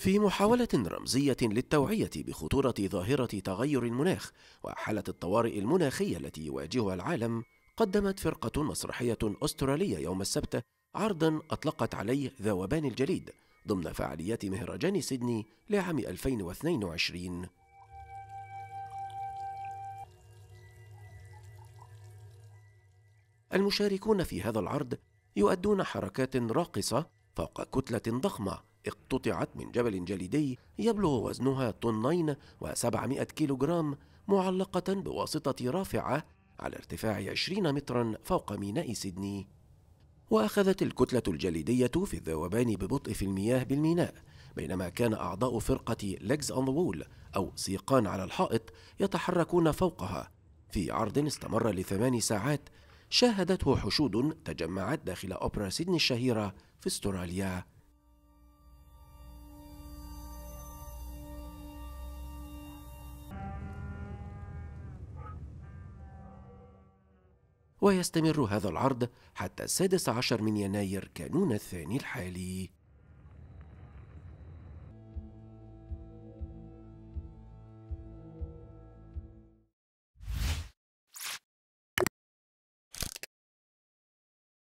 في محاولة رمزية للتوعية بخطورة ظاهرة تغير المناخ وحالة الطوارئ المناخية التي يواجهها العالم، قدمت فرقة مسرحية أسترالية يوم السبت عرضا أطلقت عليه ذوبان الجليد ضمن فعاليات مهرجان سيدني لعام 2022 المشاركون في هذا العرض يؤدون حركات راقصة فوق كتلة ضخمة اقتطعت من جبل جليدي يبلغ وزنها طنين وسبعمائة كيلوغرام معلقة بواسطة رافعة على ارتفاع عشرين مترا فوق ميناء سيدني وأخذت الكتلة الجليدية في الذوبان ببطء في المياه بالميناء بينما كان أعضاء فرقة on أون وول أو سيقان على الحائط يتحركون فوقها في عرض استمر لثمان ساعات شاهدته حشود تجمعت داخل أوبرا سيدني الشهيرة في استراليا ويستمر هذا العرض حتى السادس عشر من يناير كانون الثاني الحالي